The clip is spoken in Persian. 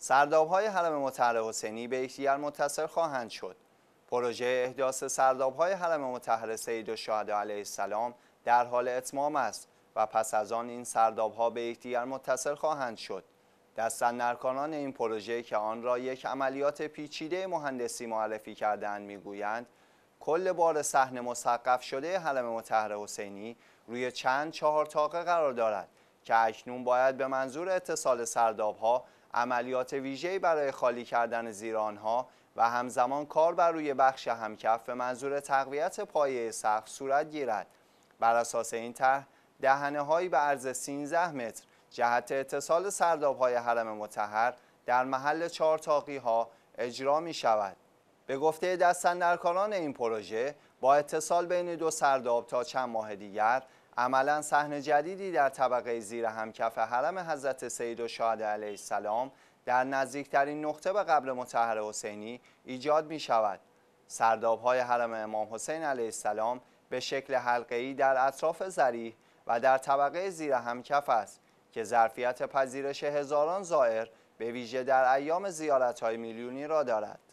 سرداب های حرم مطهر حسینی به یکدیگر متصل خواهند شد. پروژه احداث سرداب های حرم مطهر سید و علیه السلام در حال اتمام است و پس از آن این سرداب ها به یکدیگر متصل خواهند شد. دستندرکانان این پروژه که آن را یک عملیات پیچیده مهندسی معرفی کردن میگویند کل بار صحن مسقف شده حرم مطهر حسینی روی چند چهار تاقه قرار دارد که اکنون باید به منظور اتصال سرداب عملیات ویژه‌ای برای خالی کردن زیر آنها و همزمان کار بر روی بخش همکف به منظور تقویت پایه سقف صورت گیرد بر اساس این طرح دهنه هایی به عرض 13 متر جهت اتصال سرداب های حرم متحر در محل چهار تاقی ها اجرا می شود. به گفته دستندرکاران این پروژه با اتصال بین دو سرداب تا چند ماه دیگر عملا صحن جدیدی در طبقه زیر همکف حرم حضرت سید و شاده علیه السلام در نزدیکترین نقطه به قبل متحر حسینی ایجاد می شود. سرداب های حرم امام حسین علیه السلام به شکل حلقه‌ای در اطراف زریح و در طبقه زیر همکف است که ظرفیت پذیرش هزاران زائر به ویژه در ایام زیارت های میلیونی را دارد.